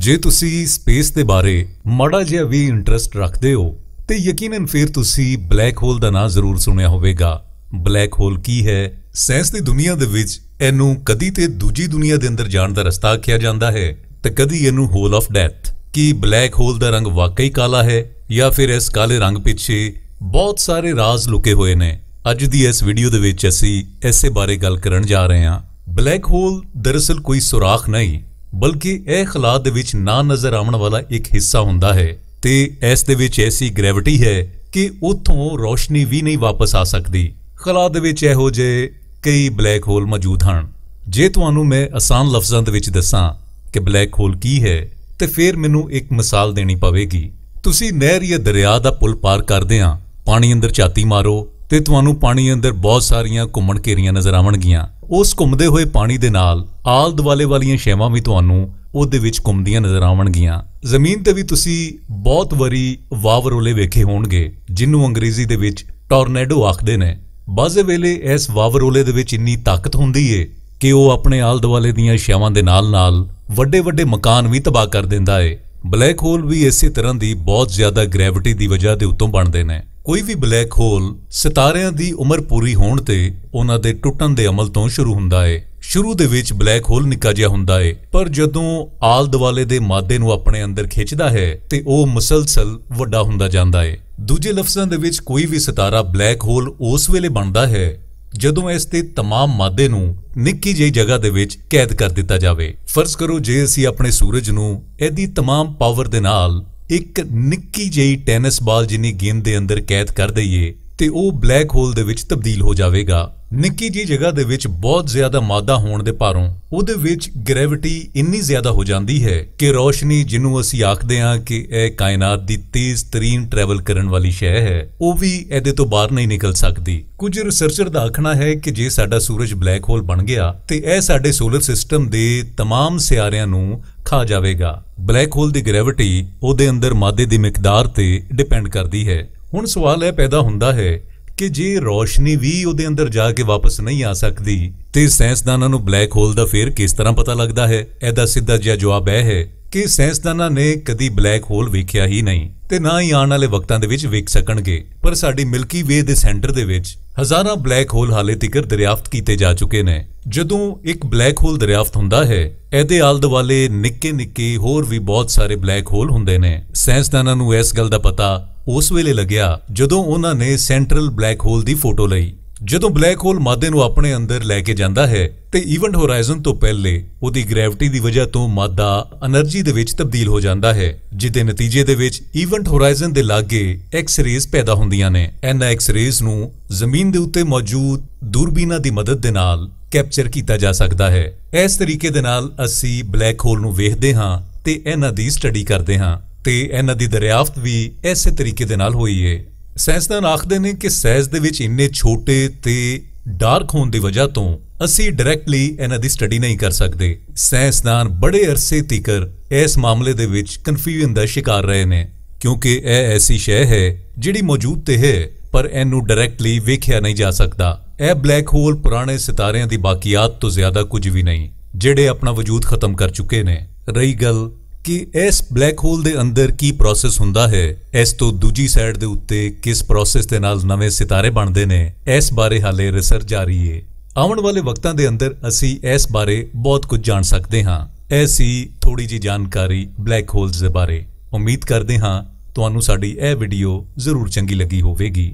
ਜੇ ਤੁਸੀਂ ਸਪੇਸ ਦੇ ਬਾਰੇ ਮੜਾ ਜਿਹਾ ਵੀ ਇੰਟਰਸਟ ਰੱਖਦੇ ਹੋ ਤੇ ਯਕੀਨਨ ਫਿਰ ਤੁਸੀਂ ਬਲੈਕ ਹੋਲ ਦਾ ਨਾਮ ਜ਼ਰੂਰ ਸੁਣਿਆ ਹੋਵੇਗਾ ਬਲੈਕ ਹੋਲ ਕੀ ਹੈ ਸਾਇੰਸ ਦੀ ਦੁਨੀਆ ਦੇ ਵਿੱਚ ਇਹਨੂੰ ਕਦੀ ਤੇ ਦੂਜੀ ਦੁਨੀਆ ਦੇ ਅੰਦਰ ਜਾਣ ਦਾ ਰਸਤਾ ਕਿਹਾ ਜਾਂਦਾ ਹੈ ਤੇ ਕਦੀ ਇਹਨੂੰ ਹੋਲ ਆਫ ਡੈਥ ਕੀ ਬਲੈਕ ਹੋਲ ਦਾ ਰੰਗ ਵਾਕਈ ਕਾਲਾ ਹੈ ਜਾਂ ਫਿਰ ਇਸ ਕਾਲੇ ਰੰਗ ਪਿੱਛੇ ਬਹੁਤ ਸਾਰੇ ਰਾਜ਼ ਲੁਕੇ ਹੋਏ ਨੇ ਅੱਜ ਦੀ ਇਸ ਵੀਡੀਓ ਦੇ ਵਿੱਚ ਅਸੀਂ ਇਸੇ ਬਾਰੇ ਗੱਲ ਕਰਨ ਜਾ ਰਹੇ ਹਾਂ ਬਲੈਕ ਹੋਲ ਦਰਅਸਲ ਕੋਈ ਸੁਰਾਖ ਨਹੀਂ ਬਲਕਿ ਇਹ ਖਲਾਅ ਦੇ ਵਿੱਚ ਨਾ ਨਜ਼ਰ ਆਉਣ ਵਾਲਾ ਇੱਕ ਹਿੱਸਾ ਹੁੰਦਾ ਹੈ ਤੇ ਇਸ ਦੇ ਵਿੱਚ ਐਸੀ ਗ੍ਰੈਵਿਟੀ ਹੈ ਕਿ ਉਥੋਂ ਰੋਸ਼ਨੀ ਵੀ ਨਹੀਂ ਵਾਪਸ ਆ ਸਕਦੀ ਖਲਾਅ ਦੇ ਵਿੱਚ ਇਹੋ ਜਿਹੇ ਕਈ ਬਲੈਕ ਹੋਲ ਮੌਜੂਦ ਹਨ ਜੇ ਤੁਹਾਨੂੰ ਮੈਂ ਆਸਾਨ ਲਫ਼ਜ਼ਾਂ ਦੇ ਵਿੱਚ ਦੱਸਾਂ ਕਿ ਬਲੈਕ ਹੋਲ ਕੀ ਹੈ ਤੇ ਫਿਰ ਮੈਨੂੰ ਇੱਕ ਮਿਸਾਲ ਦੇਣੀ ਪਵੇਗੀ ਤੁਸੀਂ ਨਹਿਰ ਜਾਂ ਦਰਿਆ ਦਾ ਪੁਲ ਪਾਰ ਕਰਦੇ ਆ ਪਾਣੀ ਅੰਦਰ ਛਾਤੀ ਮਾਰੋ ਤੇ ਤੁਹਾਨੂੰ ਪਾਣੀ ਅੰਦਰ ਬਹੁਤ ਸਾਰੀਆਂ ਘੁੰਮਣ ਘੇਰੀਆਂ ਨਜ਼ਰ ਆਉਣਗੀਆਂ ਉਸ ਘੁੰਮਦੇ ਹੋਏ ਪਾਣੀ ਦੇ ਨਾਲ ਆਲ ਦੁਆਲੇ ਵਾਲੀਆਂ ਸ਼ੇਵਾਂ ਵੀ ਤੁਹਾਨੂੰ ਉਹਦੇ ਵਿੱਚ ਘੁੰਮਦੀਆਂ ਨਜ਼ਰ ਆਉਣਗੀਆਂ ਜ਼ਮੀਨ ਤੇ ਵੀ ਤੁਸੀਂ ਬਹੁਤ ਵਰੀ ਵਾਵਰੋਲੇ ਵੇਖੇ ਹੋਣਗੇ ਜਿੰਨੂੰ ਅੰਗਰੇਜ਼ੀ ਦੇ ਵਿੱਚ ਟੋਰਨੇਡੋ ਆਖਦੇ ਨੇ ਬਾਜ਼ੇ ਵੇਲੇ ਇਸ ਵਾਵਰੋਲੇ ਦੇ ਵਿੱਚ ਇੰਨੀ ਤਾਕਤ ਹੁੰਦੀ ਏ ਕਿ ਉਹ ਆਪਣੇ ਆਲ ਦੁਆਲੇ ਦੀਆਂ ਸ਼ੇਵਾਂ ਦੇ ਨਾਲ-ਨਾਲ ਵੱਡੇ-ਵੱਡੇ ਮਕਾਨ ਵੀ ਤਬਾਹ ਕਰ ਦਿੰਦਾ ਏ ਬਲੈਕ ਹੋਲ ਵੀ ਇਸੇ ਤਰ੍ਹਾਂ ਦੀ ਬਹੁਤ ਜ਼ਿਆਦਾ ਗ੍ਰੈਵਿਟੀ ਦੀ ਵਜ੍ਹਾ ਦੇ ਉੱਤੋਂ ਬਣਦੇ ਨੇ ਕੋਈ ਵੀ ਬਲੈਕ ਹੋਲ ਸਿਤਾਰਿਆਂ ਦੀ ਉਮਰ ਪੂਰੀ ਹੋਣ ਤੇ ਉਹਨਾਂ ਦੇ ਟੁੱਟਣ ਦੇ ਅਮਲ ਤੋਂ ਸ਼ੁਰੂ ਹੁੰਦਾ ਹੈ ਸ਼ੁਰੂ ਦੇ ਵਿੱਚ ਬਲੈਕ ਹੋਲ ਨਿੱਕਾ ਜਿਹਾ ਹੁੰਦਾ ਹੈ ਪਰ ਜਦੋਂ ਆਲ ਦੁਆਲੇ ਦੇ ਮਾਦੇ ਨੂੰ ਆਪਣੇ ਅੰਦਰ ਖਿੱਚਦਾ ਹੈ ਤੇ ਉਹ ਮੁਸਲਸਲ ਵੱਡਾ ਹੁੰਦਾ ਜਾਂਦਾ ਹੈ ਦੂਜੇ ਲਫ਼ਜ਼ਾਂ ਦੇ ਵਿੱਚ ਕੋਈ ਵੀ ਸਿਤਾਰਾ ਬਲੈਕ ਹੋਲ ਉਸ ਵੇਲੇ ਬਣਦਾ ਹੈ ਜਦੋਂ ਇਸ ਤੇ तमाम ਮਾਦੇ ਨੂੰ ਨਿੱਕੀ ਜਿਹੀ ਜਗ੍ਹਾ ਦੇ ਵਿੱਚ ਕੈਦ ਕਰ ਦਿੱਤਾ ਜਾਵੇ ਫਰਜ਼ ਕਰੋ ਜੇ ਅਸੀਂ ਆਪਣੇ ਸੂਰਜ ਨੂੰ ਇਹਦੀ तमाम ਪਾਵਰ ਦੇ ਨਾਲ ਇੱਕ ਨਿੱਕੀ ਜਿਹੀ ਟੈਨਿਸ ਬਾਲ ਜਿੰਨੀ ਗੇਂਦ ਦੇ ਅੰਦਰ ਕੈਦ ਕਰ ਦਈਏ ਤੇ ਉਹ ਬਲੈਕ ਹੋਲ ਦੇ ਵਿੱਚ ਤਬਦੀਲ ਹੋ ਜਾਵੇਗਾ ਨਿੱਕੀ ਜੀ ਜਗ੍ਹਾ ਦੇ ਵਿੱਚ ਬਹੁਤ ਜ਼ਿਆਦਾ ਮਾਦਾ ਹੋਣ ਦੇ ਭਾਰੋਂ ਉਹਦੇ ਵਿੱਚ ਗ੍ਰੈਵਿਟੀ ਇੰਨੀ ਜ਼ਿਆਦਾ ਹੋ ਜਾਂਦੀ ਹੈ ਕਿ ਰੋਸ਼ਨੀ ਜਿਹਨੂੰ ਅਸੀਂ ਆਖਦੇ ਹਾਂ ਕਿ ਇਹ ਕਾਇਨਾਤ ਦੀ ਤੇਜ਼ ਤਰੀਨ ਟਰੈਵਲ ਕਰਨ ਵਾਲੀ ਸ਼ੈ ਹੈ ਉਹ ਵੀ ਇਹਦੇ ਤੋਂ ਬਾਹਰ ਨਹੀਂ ਨਿਕਲ ਸਕਦੀ ਕੁਝ ਰਿਸਰਚਰ ਦਾ ਆਖਣਾ ਹੈ ਕਿ ਜੇ ਸਾਡਾ ਸੂਰਜ ਬਲੈਕ ਹੋਲ ਬਣ ਗਿਆ ਤੇ ਇਹ ਸਾਡੇ ਸੋਲਰ ਸਿਸਟਮ ਦੇ तमाम ਸਿਆਰਿਆਂ ਨੂੰ ਖਾ ਜਾਵੇਗਾ ਬਲੈਕ ਹੋਲ ਦੀ ਗ੍ਰੈਵਿਟੀ ਉਹਦੇ ਅੰਦਰ ਮਾਦੇ ਦੀ ਮਿਕਦਾਰ ਤੇ ਡਿਪੈਂਡ ਕਰਦੀ ਹੈ ਹੁਣ ਸਵਾਲ ਇਹ ਪੈਦਾ ਹੁੰਦਾ ਹੈ ਕਿ ਜੇ ਰੋਸ਼ਨੀ ਵੀ ਉਹਦੇ ਅੰਦਰ ਜਾ ਕੇ ਵਾਪਸ ਨਹੀਂ ਆ ਸਕਦੀ ਤੇ ਸਾਇੰਸਦਾਨਾਂ ਨੂੰ ਬਲੈਕ ਹੋਲ ਦਾ ਫੇਰ ਕਿਸ ਤਰ੍ਹਾਂ ਪਤਾ ਲੱਗਦਾ ਹੈ ਇਹਦਾ ਸਿੱਧਾ ਜਿਹਾ ਜਵਾਬ ਇਹ ਹੈ ਕਿ ਸਾਇੰਸਦਾਨਾਂ ਨੇ ਕਦੀ ਬਲੈਕ ਹੋਲ ਵੇਖਿਆ ਹੀ ਨਹੀਂ ਤੇ ਨਾ ਹੀ ਆਉਣ ਵਾਲੇ ਵਕਤਾਂ ਦੇ ਵਿੱਚ ਵੇਖ ਸਕਣਗੇ ਪਰ ਸਾਡੀ ਮਿਲਕੀ ਵੇ ਦੇ ਸੈਂਟਰ ਦੇ ਵਿੱਚ ਹਜ਼ਾਰਾਂ ਬਲੈਕ ਹੋਲ ਹਾਲੇ ਤੱਕਰ ਦਰਿਆਫਤ ਕੀਤੇ ਜਾ ਚੁੱਕੇ ਨੇ ਜਦੋਂ ਇੱਕ ਬਲੈਕ ਹੋਲ ਦਰਿਆਫਤ ਹੁੰਦਾ ਹੈ ਇਹਦੇ ਆਲ ਦੁਆਲੇ ਨਿੱਕੇ-ਨਿੱਕੇ ਹੋਰ ਵੀ ਬਹੁਤ ਸਾਰੇ ਬਲੈਕ ਹੋਲ ਹੁੰਦੇ ਨੇ ਸਾਇੰਸਦਾਨਾਂ ਨੂੰ ਇਸ ਗੱਲ ਦਾ ਪਤਾ ਉਸ ਵੇਲੇ ਲੱਗਿਆ ਜਦੋਂ ਉਹਨਾਂ ਨੇ ਸੈਂਟਰਲ ਬਲੈਕ ਹੋਲ ਦੀ ਫੋਟੋ ਲਈ ਜਦੋਂ ਬਲੈਕ ਹੋਲ ਮਾਦੇ ਨੂੰ ਆਪਣੇ ਅੰਦਰ ਲੈ ਕੇ ਜਾਂਦਾ ਹੈ ਤੇ ਇਵੈਂਟ ਹੋਰਾਈਜ਼ਨ ਤੋਂ ਪਹਿਲੇ ਉਹਦੀ ਗ੍ਰੈਵਿਟੀ ਦੀ ਵਜ੍ਹਾ ਤੋਂ ਮਾਦਾ એનર્ਜੀ ਦੇ ਵਿੱਚ ਤਬਦੀਲ ਹੋ ਜਾਂਦਾ ਹੈ ਜਿਦੇ ਨਤੀਜੇ ਦੇ ਵਿੱਚ ਇਵੈਂਟ ਹੋਰਾਈਜ਼ਨ ਦੇ ਲਾਗੇ ਐਕਸ-ਰੇਜ਼ ਪੈਦਾ ਹੁੰਦੀਆਂ ਨੇ ਇਹਨਾਂ ਐਕਸ-ਰੇਜ਼ ਨੂੰ ਜ਼ਮੀਨ ਦੇ ਉੱਤੇ ਮੌਜੂਦ ਦੂਰਬੀਨਾਂ ਦੀ ਮਦਦ ਦੇ ਨਾਲ ਕੈਪਚਰ ਕੀਤਾ ਜਾ ਸਕਦਾ ਹੈ ਇਸ ਤਰੀਕੇ ਦੇ ਨਾਲ ਅਸੀਂ ਬਲੈਕ ਹੋਲ ਨੂੰ ਵੇਖਦੇ ਹਾਂ ਤੇ ਇਹਨਾਂ ਦੀ ਸਟੱਡੀ ਕਰਦੇ ਹਾਂ ਤੇ ਇਹਨਾਂ ਦੀ ਦਰਿਆਫਤ ਵੀ ਐਸੇ ਤਰੀਕੇ ਦੇ ਨਾਲ ਹੋਈ ਏ ਸਾਇੰਸਦਾਨ ਆਖਦੇ ਨੇ ਕਿ ਸੈਜ ਦੇ ਵਿੱਚ ਇੰਨੇ ਛੋਟੇ ਤੇ ਡਾਰਕ ਹੋਣ ਦੀ ਵਜ੍ਹਾ ਤੋਂ ਅਸੀਂ ਡਾਇਰੈਕਟਲੀ ਇਹਨਾਂ ਦੀ ਸਟੱਡੀ ਨਹੀਂ ਕਰ ਸਕਦੇ ਸਾਇੰਸਦਾਨ ਬੜੇ ਅਰਸੇ ਤੀਕਰ ਇਸ ਮਾਮਲੇ ਦੇ ਵਿੱਚ ਕਨਫਿਊਜ਼ਨ ਦਾ ਸ਼ਿਕਾਰ ਰਹੇ ਨੇ ਕਿਉਂਕਿ ਇਹ ਐਸੀ ਸ਼ੈ ਹੈ ਜਿਹੜੀ ਮੌਜੂਦ ਤੇ ਹੈ ਪਰ ਇਹਨੂੰ ਡਾਇਰੈਕਟਲੀ ਵੇਖਿਆ ਨਹੀਂ ਜਾ ਸਕਦਾ ਇਹ ਬਲੈਕ ਹੋਲ ਪੁਰਾਣੇ ਸਿਤਾਰਿਆਂ ਦੀ ਬਾਕੀਆਤ ਤੋਂ ਜ਼ਿਆਦਾ ਕੁਝ ਵੀ ਨਹੀਂ ਜਿਹੜੇ ਆਪਣਾ ਵਜੂਦ ਖਤਮ ਕਰ ਚੁੱਕੇ ਨੇ ਰਹੀ ਗੱਲ ਕਿ ਇਸ ਬਲੈਕ ਹੋਲ ਦੇ ਅੰਦਰ ਕੀ ਪ੍ਰੋਸੈਸ ਹੁੰਦਾ ਹੈ ਇਸ ਤੋਂ ਦੂਜੀ ਸਾਈਡ ਦੇ ਉੱਤੇ ਕਿਸ ਪ੍ਰੋਸੈਸ ਦੇ ਨਾਲ ਨਵੇਂ ਸਿਤਾਰੇ ਬਣਦੇ ਨੇ ਇਸ ਬਾਰੇ ਹਾਲੇ ਰਿਸਰਚ ਜਾਰੀ ਹੈ ਆਉਣ ਵਾਲੇ ਵਕਤਾਂ ਦੇ ਅੰਦਰ ਅਸੀਂ ਇਸ ਬਾਰੇ ਬਹੁਤ ਕੁਝ ਜਾਣ ਸਕਦੇ ਹਾਂ ਐਸੀ ਥੋੜੀ ਜੀ ਜਾਣਕਾਰੀ ਬਲੈਕ ਹੋਲਸ ਦੇ ਬਾਰੇ ਉਮੀਦ ਕਰਦੇ ਹਾਂ ਤੁਹਾਨੂੰ ਸਾਡੀ ਇਹ ਵੀਡੀਓ ਜ਼ਰੂਰ ਚੰਗੀ ਲੱਗੀ ਹੋਵੇਗੀ